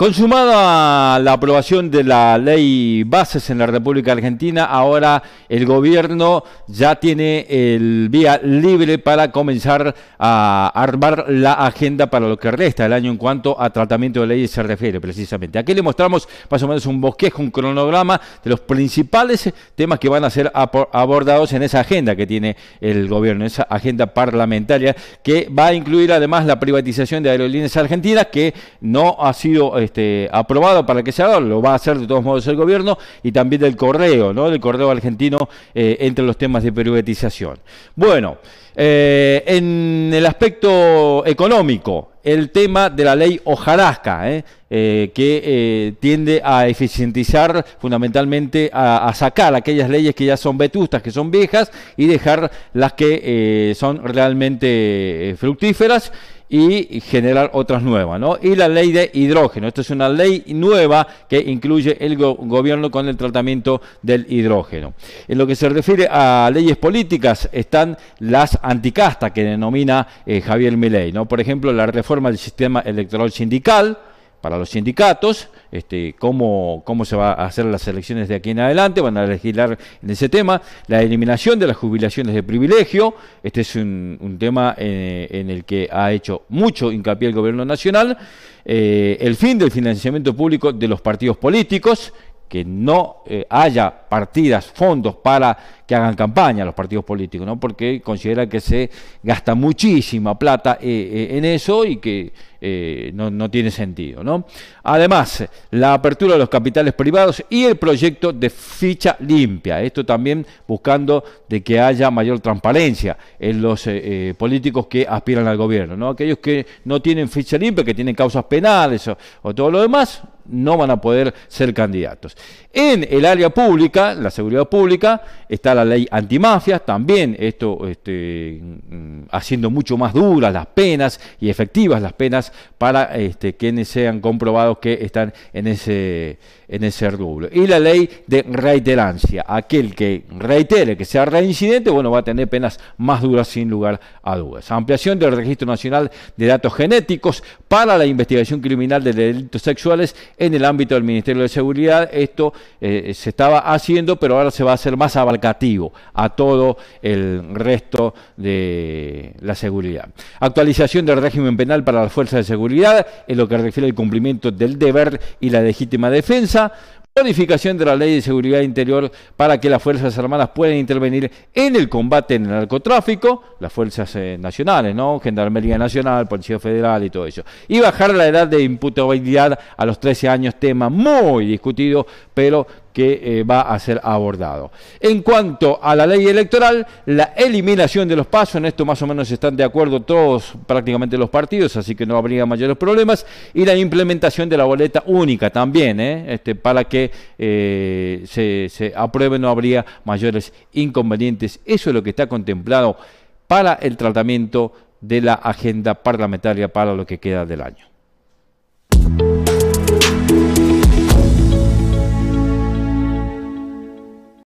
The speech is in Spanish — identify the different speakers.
Speaker 1: Consumada la aprobación de la ley bases en la República Argentina, ahora el gobierno ya tiene el vía libre para comenzar a armar la agenda para lo que resta del año en cuanto a tratamiento de leyes se refiere precisamente. Aquí le mostramos más o menos un bosquejo, un cronograma de los principales temas que van a ser abordados en esa agenda que tiene el gobierno, esa agenda parlamentaria que va a incluir además la privatización de aerolíneas argentinas que no ha sido este, este, aprobado para que se haga, lo va a hacer de todos modos el gobierno, y también del correo, ¿no? Del correo argentino eh, entre los temas de periodización. Bueno, eh, en el aspecto económico, el tema de la ley hojarasca, ¿eh? que tiende a eficientizar fundamentalmente, a, sacar aquellas leyes que ya son vetustas, que son viejas, y dejar las que son realmente fructíferas y generar otras nuevas, ¿no? Y la ley de hidrógeno. Esto es una ley nueva que incluye el gobierno con el tratamiento del hidrógeno. En lo que se refiere a leyes políticas están las anticastas que denomina eh, Javier Milei, ¿no? Por ejemplo, la reforma del sistema electoral sindical, para los sindicatos, este, cómo, cómo se va a hacer las elecciones de aquí en adelante, van a legislar en ese tema, la eliminación de las jubilaciones de privilegio, este es un, tema eh, en el que ha hecho mucho hincapié el gobierno nacional, eh, el fin del financiamiento público de los partidos políticos, que no eh, haya partidas, fondos para que hagan campaña los partidos políticos, ¿no? porque considera que se gasta muchísima plata eh, eh, en eso y que eh, no, tiene sentido. ¿no? Además, la apertura de los capitales privados y el proyecto de ficha limpia, esto también buscando de que haya mayor transparencia en los políticos que aspiran al gobierno, ¿no? aquellos que no tienen ficha limpia, que tienen causas penales o todo lo demás, no van a poder ser candidatos. En el área pública, la seguridad pública, está la la ley antimafia, también esto este, mm, haciendo mucho más duras las penas y efectivas las penas para este, quienes sean comprobados que están en ese, en ese rubro. Y la ley de reiterancia, aquel que reitere que sea reincidente, bueno, va a tener penas más duras sin lugar a dudas. Ampliación del Registro Nacional de Datos Genéticos para la investigación criminal de delitos sexuales en el ámbito del Ministerio de Seguridad. Esto eh, se estaba haciendo, pero ahora se va a hacer más abarcativo a todo el resto de la seguridad. Actualización del régimen penal para las fuerzas de seguridad en lo que refiere al cumplimiento del deber y la legítima defensa. Modificación de la ley de seguridad interior para que las Fuerzas Armadas puedan intervenir en el combate en el narcotráfico, las Fuerzas eh, Nacionales, ¿no? Gendarmería Nacional, Policía Federal y todo eso. Y bajar la edad de imputabilidad a los 13 años, tema muy discutido, pero que eh, va a ser abordado. En cuanto a la ley electoral, la eliminación de los pasos, en esto más o menos están de acuerdo todos prácticamente los partidos, así que no habría mayores problemas, y la implementación de la boleta única también, ¿eh? este, para que eh, se apruebe no habría mayores inconvenientes. Eso es lo que está contemplado para el tratamiento de la agenda parlamentaria para lo que queda del año.